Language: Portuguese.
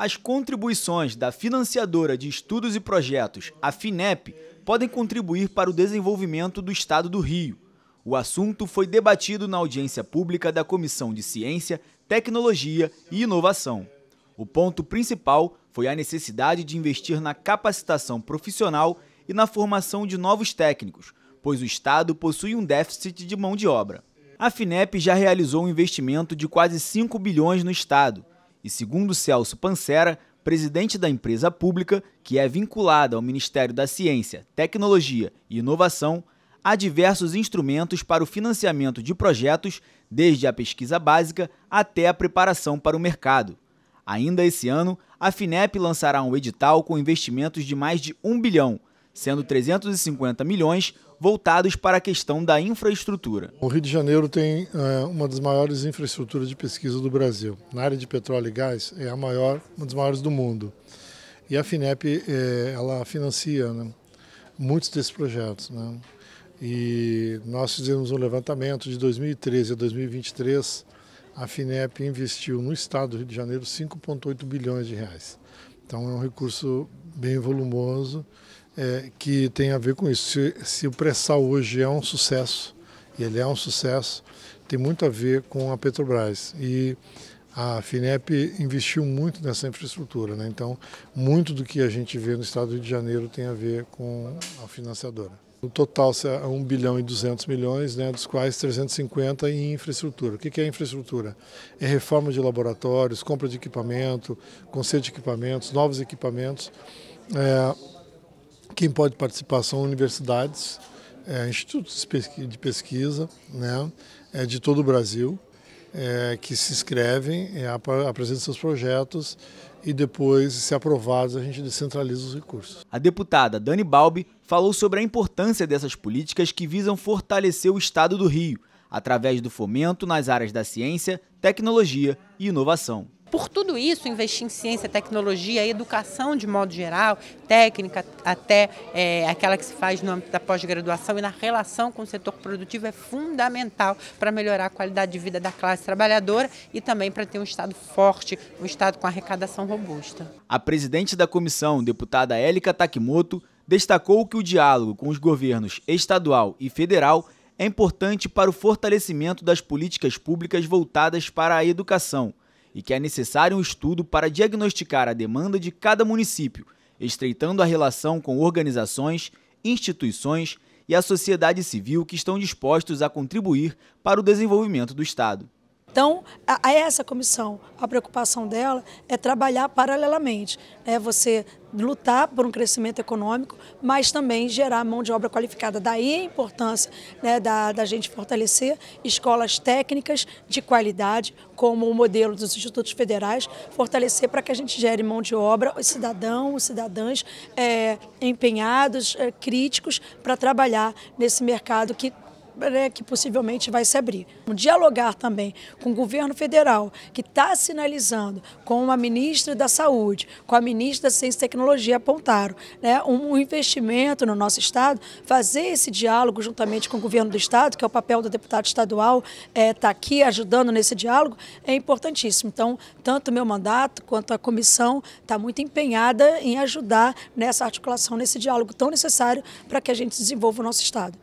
As contribuições da financiadora de estudos e projetos, a FINEP, podem contribuir para o desenvolvimento do Estado do Rio. O assunto foi debatido na audiência pública da Comissão de Ciência, Tecnologia e Inovação. O ponto principal foi a necessidade de investir na capacitação profissional e na formação de novos técnicos, pois o Estado possui um déficit de mão de obra. A FINEP já realizou um investimento de quase 5 bilhões no Estado, e segundo Celso Pancera, presidente da empresa pública, que é vinculada ao Ministério da Ciência, Tecnologia e Inovação, há diversos instrumentos para o financiamento de projetos, desde a pesquisa básica até a preparação para o mercado. Ainda esse ano, a FINEP lançará um edital com investimentos de mais de 1 bilhão, sendo 350 milhões voltados para a questão da infraestrutura. O Rio de Janeiro tem é, uma das maiores infraestruturas de pesquisa do Brasil. Na área de petróleo e gás, é a maior, uma das maiores do mundo. E a FINEP, é, ela financia né, muitos desses projetos. Né? E nós fizemos um levantamento de 2013 a 2023, a FINEP investiu no estado do Rio de Janeiro 5,8 bilhões de reais. Então é um recurso bem volumoso é, que tem a ver com isso. Se, se o pré-sal hoje é um sucesso, e ele é um sucesso, tem muito a ver com a Petrobras. E a FINEP investiu muito nessa infraestrutura, né? então muito do que a gente vê no estado do Rio de Janeiro tem a ver com a financiadora. O total, é 1 bilhão e 200 milhões, né, dos quais 350 em infraestrutura. O que é infraestrutura? É reforma de laboratórios, compra de equipamento, conselho de equipamentos, novos equipamentos. É quem pode participar são universidades, é, institutos de pesquisa né, é, de todo o Brasil, é, que se inscrevem, é, apresentam seus projetos e depois, se aprovados, a gente descentraliza os recursos. A deputada Dani Balbi falou sobre a importância dessas políticas que visam fortalecer o Estado do Rio, através do fomento nas áreas da ciência, tecnologia e inovação. Por tudo isso, investir em ciência, tecnologia, educação de modo geral, técnica até é, aquela que se faz no âmbito da pós-graduação e na relação com o setor produtivo é fundamental para melhorar a qualidade de vida da classe trabalhadora e também para ter um Estado forte, um Estado com arrecadação robusta. A presidente da comissão, deputada Élica Takimoto, destacou que o diálogo com os governos estadual e federal é importante para o fortalecimento das políticas públicas voltadas para a educação e que é necessário um estudo para diagnosticar a demanda de cada município, estreitando a relação com organizações, instituições e a sociedade civil que estão dispostos a contribuir para o desenvolvimento do Estado. Então, a, a essa comissão, a preocupação dela é trabalhar paralelamente, né? você lutar por um crescimento econômico, mas também gerar mão de obra qualificada. Daí a importância né, da, da gente fortalecer escolas técnicas de qualidade, como o modelo dos institutos federais, fortalecer para que a gente gere mão de obra, os cidadãos, os cidadãs é, empenhados, é, críticos, para trabalhar nesse mercado que né, que possivelmente vai se abrir. Dialogar também com o governo federal, que está sinalizando com a ministra da Saúde, com a ministra da Ciência e Tecnologia, apontaram né, um investimento no nosso Estado, fazer esse diálogo juntamente com o governo do Estado, que é o papel do deputado estadual, está é, tá aqui ajudando nesse diálogo, é importantíssimo. Então, tanto o meu mandato quanto a comissão está muito empenhada em ajudar nessa articulação, nesse diálogo tão necessário para que a gente desenvolva o nosso Estado.